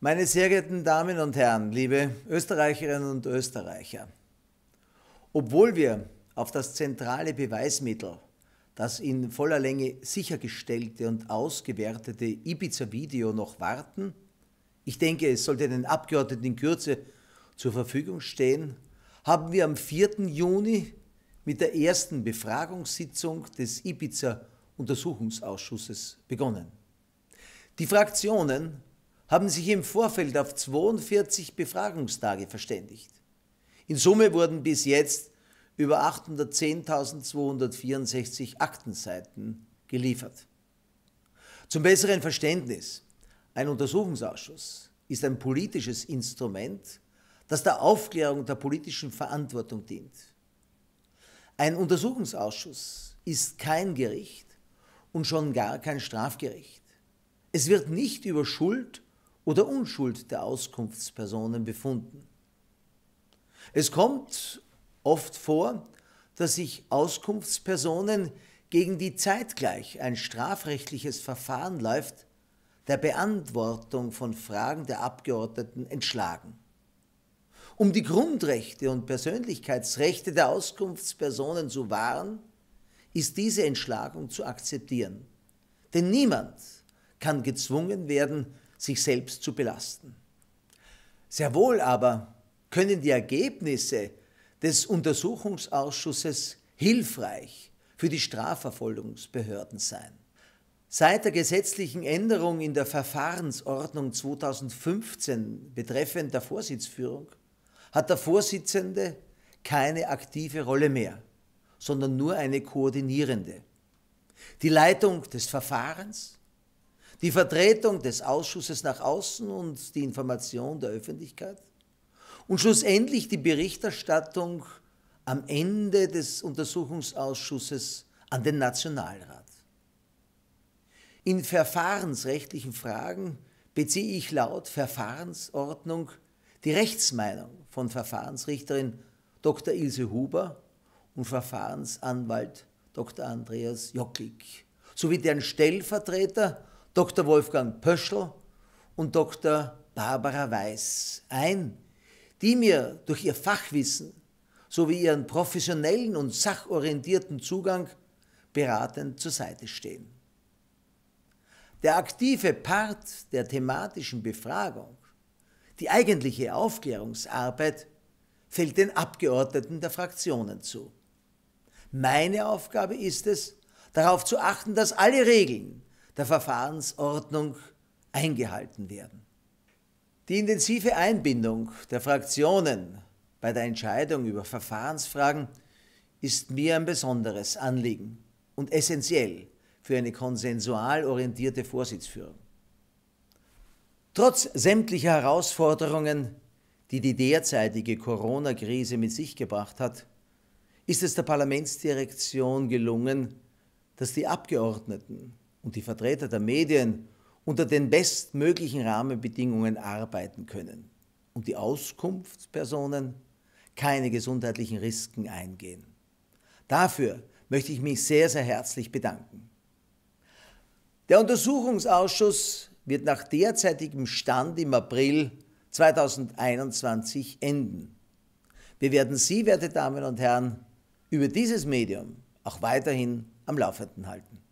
Meine sehr geehrten Damen und Herren, liebe Österreicherinnen und Österreicher, obwohl wir auf das zentrale Beweismittel, das in voller Länge sichergestellte und ausgewertete Ibiza-Video noch warten, ich denke, es sollte den Abgeordneten in Kürze zur Verfügung stehen, haben wir am 4. Juni mit der ersten Befragungssitzung des Ibiza-Untersuchungsausschusses begonnen. Die Fraktionen haben sich im Vorfeld auf 42 Befragungstage verständigt. In Summe wurden bis jetzt über 810.264 Aktenseiten geliefert. Zum besseren Verständnis, ein Untersuchungsausschuss ist ein politisches Instrument, das der Aufklärung der politischen Verantwortung dient. Ein Untersuchungsausschuss ist kein Gericht und schon gar kein Strafgericht. Es wird nicht über Schuld oder Unschuld der Auskunftspersonen befunden. Es kommt oft vor, dass sich Auskunftspersonen gegen die zeitgleich ein strafrechtliches Verfahren läuft, der Beantwortung von Fragen der Abgeordneten entschlagen. Um die Grundrechte und Persönlichkeitsrechte der Auskunftspersonen zu wahren, ist diese Entschlagung zu akzeptieren. Denn niemand kann gezwungen werden, sich selbst zu belasten. Sehr wohl aber können die Ergebnisse des Untersuchungsausschusses hilfreich für die Strafverfolgungsbehörden sein. Seit der gesetzlichen Änderung in der Verfahrensordnung 2015 betreffend der Vorsitzführung hat der Vorsitzende keine aktive Rolle mehr, sondern nur eine koordinierende. Die Leitung des Verfahrens, die Vertretung des Ausschusses nach außen und die Information der Öffentlichkeit und schlussendlich die Berichterstattung am Ende des Untersuchungsausschusses an den Nationalrat. In verfahrensrechtlichen Fragen beziehe ich laut Verfahrensordnung die Rechtsmeinung von Verfahrensrichterin Dr. Ilse Huber und Verfahrensanwalt Dr. Andreas Jocklig sowie deren Stellvertreter Dr. Wolfgang Pöschl und Dr. Barbara Weiß ein, die mir durch ihr Fachwissen sowie ihren professionellen und sachorientierten Zugang beratend zur Seite stehen. Der aktive Part der thematischen Befragung, die eigentliche Aufklärungsarbeit, fällt den Abgeordneten der Fraktionen zu. Meine Aufgabe ist es, darauf zu achten, dass alle Regeln, der Verfahrensordnung eingehalten werden. Die intensive Einbindung der Fraktionen bei der Entscheidung über Verfahrensfragen ist mir ein besonderes Anliegen und essentiell für eine konsensual orientierte Vorsitzführung. Trotz sämtlicher Herausforderungen, die die derzeitige Corona-Krise mit sich gebracht hat, ist es der Parlamentsdirektion gelungen, dass die Abgeordneten und die Vertreter der Medien unter den bestmöglichen Rahmenbedingungen arbeiten können und die Auskunftspersonen keine gesundheitlichen Risiken eingehen. Dafür möchte ich mich sehr, sehr herzlich bedanken. Der Untersuchungsausschuss wird nach derzeitigem Stand im April 2021 enden. Wir werden Sie, werte Damen und Herren, über dieses Medium auch weiterhin am Laufenden halten.